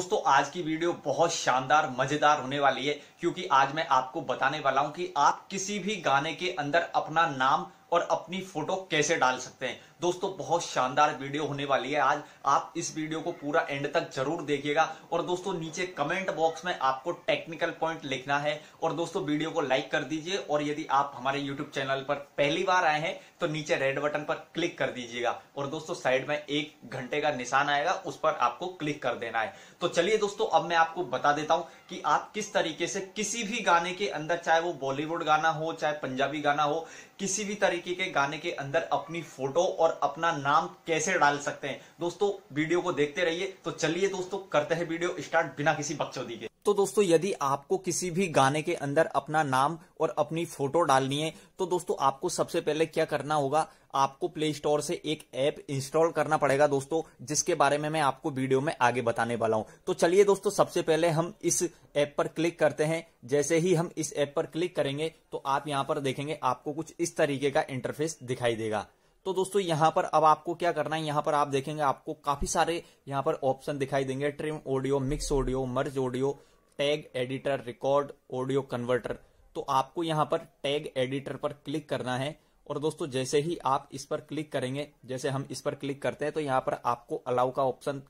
दोस्तों आज की वीडियो बहुत शानदार मजेदार होने वाली है क्योंकि आज मैं आपको बताने वाला हूं कि आप किसी भी गाने के अंदर अपना नाम और अपनी फोटो कैसे डाल सकते हैं दोस्तों बहुत शानदार वीडियो होने वाली है आज आप इस वीडियो को पूरा एंड तक जरूर देखिएगा और दोस्तों नीचे कमेंट बॉक्स में आपको टेक्निकल पॉइंट लिखना है और दोस्तों वीडियो को लाइक कर दीजिए और यदि आप हमारे यूट्यूब चैनल पर पहली बार आए हैं तो नीचे रेड बटन पर क्लिक कर दीजिएगा और दोस्तों साइड में एक घंटे का निशान आएगा उस पर आपको क्लिक कर देना है तो चलिए दोस्तों अब मैं आपको बता देता हूं कि आप किस तरीके से किसी भी गाने के अंदर चाहे वो बॉलीवुड गाना हो चाहे पंजाबी गाना हो किसी भी तरीके के गाने के अंदर अपनी फोटो और अपना नाम कैसे डाल सकते हैं दोस्तों वीडियो को देखते रहिए तो चलिए दोस्तों करते हैं वीडियो स्टार्ट बिना किसी बक्चौदी के तो दोस्तों यदि आपको किसी भी गाने के अंदर अपना नाम और अपनी फोटो डालनी है तो दोस्तों आपको सबसे पहले क्या करना होगा आपको प्ले स्टोर से एक ऐप इंस्टॉल करना पड़ेगा दोस्तों जिसके बारे में मैं आपको वीडियो में आगे बताने वाला हूं तो चलिए दोस्तों सबसे पहले हम इस ऐप पर क्लिक करते हैं जैसे ही हम इस ऐप पर क्लिक करेंगे तो आप यहां पर देखेंगे आपको कुछ इस तरीके का इंटरफेस दिखाई देगा तो दोस्तों यहाँ पर अब आपको क्या करना है यहाँ पर आप देखेंगे आपको काफी सारे यहाँ पर ऑप्शन दिखाई देंगे trim audio mix audio merge audio tag editor record audio converter तो आपको यहाँ पर टैग एडिटर पर क्लिक करना है और दोस्तों जैसे ही आप इस पर क्लिक करेंगे जैसे हम इस पर क्लिक करते हैं तो यहाँ पर आपको अलाउ का ऑप्शन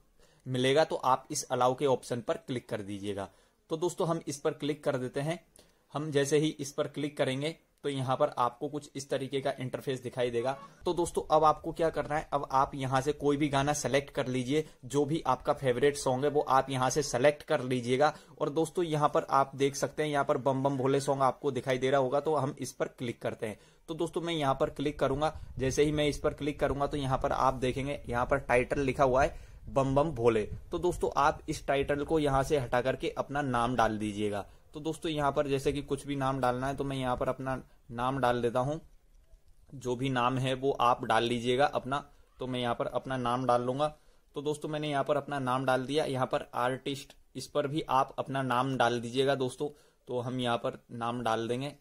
मिलेगा तो आप इस अलाउ के ऑप्शन पर क्लिक कर दीजिएगा तो दोस्तों हम इस पर क्लिक कर देते हैं हम जैसे ही इस पर क्लिक करेंगे तो यहाँ पर आपको कुछ इस तरीके का इंटरफेस दिखाई देगा तो दोस्तों अब आपको क्या करना है अब आप यहाँ से कोई भी गाना सेलेक्ट कर लीजिए जो भी आपका फेवरेट सॉन्ग है वो आप यहाँ से सेलेक्ट कर लीजिएगा और दोस्तों यहाँ पर आप देख सकते हैं यहाँ पर बम बम भोले सॉन्ग आपको दिखाई दे रहा होगा तो हम इस पर क्लिक करते हैं तो दोस्तों मैं यहाँ पर क्लिक करूंगा जैसे ही मैं इस पर क्लिक करूंगा तो यहाँ पर आप देखेंगे यहाँ पर टाइटल लिखा हुआ है बम बम भोले तो दोस्तों आप इस टाइटल को यहाँ से हटा करके अपना नाम डाल दीजिएगा तो दोस्तों यहाँ पर जैसे कि कुछ भी नाम डालना है तो मैं यहाँ पर अपना नाम डाल देता हूँ जो भी नाम है वो आप डाल लीजिएगा अपना तो मैं यहाँ पर अपना नाम डाल लूंगा तो दोस्तों मैंने यहाँ पर अपना नाम डाल दिया यहाँ पर आर्टिस्ट इस पर भी आप अपना नाम डाल दीजिएगा दोस्तों तो हम यहाँ पर नाम डाल देंगे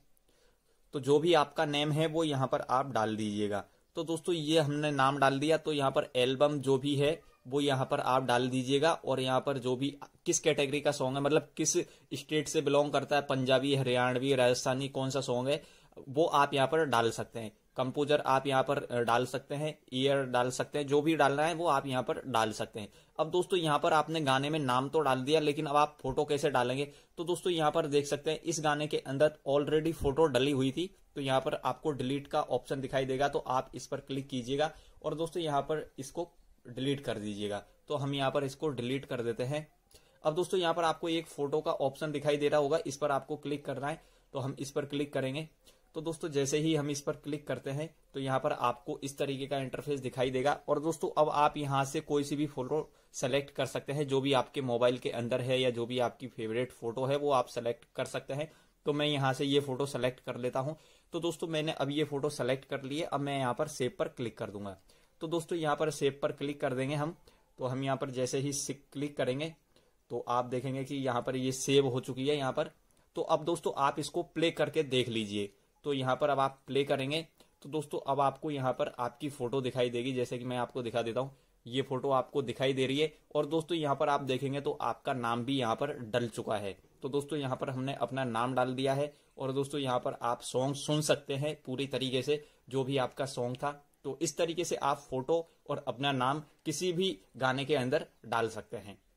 तो जो भी आपका नेम है वो यहाँ पर आप डाल दीजिएगा तो दोस्तों ये हमने नाम डाल दिया तो यहाँ पर एल्बम जो भी है वो यहाँ पर आप डाल दीजिएगा और यहाँ पर जो भी किस कैटेगरी का सॉन्ग है मतलब किस स्टेट से बिलोंग करता है पंजाबी हरियाणवी राजस्थानी कौन सा सॉन्ग है वो आप यहाँ पर डाल सकते हैं कंपोजर आप यहाँ पर डाल सकते हैं ईयर डाल सकते हैं जो भी डालना है वो आप यहाँ पर डाल सकते हैं अब दोस्तों यहाँ पर आपने गाने में नाम तो डाल दिया लेकिन अब आप फोटो कैसे डालेंगे तो दोस्तों यहाँ पर देख सकते हैं इस गाने के अंदर ऑलरेडी फोटो डली हुई थी तो यहाँ पर आपको डिलीट का ऑप्शन दिखाई देगा तो आप इस पर क्लिक कीजिएगा और दोस्तों यहाँ पर इसको डिलीट कर दीजिएगा तो हम यहाँ पर इसको डिलीट कर देते हैं अब दोस्तों यहाँ पर आपको एक फोटो का ऑप्शन दिखाई दे रहा होगा इस पर आपको क्लिक करना है तो हम इस पर क्लिक करेंगे तो दोस्तों जैसे ही हम इस पर क्लिक करते हैं तो यहाँ पर आपको इस तरीके का इंटरफेस दिखाई देगा और दोस्तों अब आप यहाँ से कोई सी भी फोटो सेलेक्ट कर सकते हैं जो भी आपके मोबाइल के अंदर है या जो भी आपकी फेवरेट फोटो है वो आप सेलेक्ट कर सकते हैं तो मैं यहाँ से ये फोटो सेलेक्ट कर लेता हूँ तो दोस्तों मैंने अब ये फोटो सेलेक्ट कर लिए अब मैं यहाँ पर सेव पर क्लिक कर दूंगा तो दोस्तों यहाँ पर सेव पर क्लिक कर देंगे हम तो हम यहाँ पर जैसे ही क्लिक करेंगे तो आप देखेंगे कि यहाँ पर ये सेव हो चुकी है यहाँ पर तो अब दोस्तों आप इसको प्ले करके देख लीजिए तो यहाँ पर अब आप प्ले करेंगे तो दोस्तों अब आपको यहाँ पर आपकी फोटो दिखाई देगी जैसे कि मैं आपको दिखा देता हूँ ये फोटो आपको दिखाई दे रही है और दोस्तों यहाँ पर आप देखेंगे तो आपका नाम भी यहाँ पर डल चुका है तो दोस्तों यहाँ पर हमने अपना नाम डाल दिया है और दोस्तों यहाँ पर आप सॉन्ग सुन सकते हैं पूरी तरीके से जो भी आपका सॉन्ग था तो इस तरीके से आप फोटो और अपना नाम किसी भी गाने के अंदर डाल सकते हैं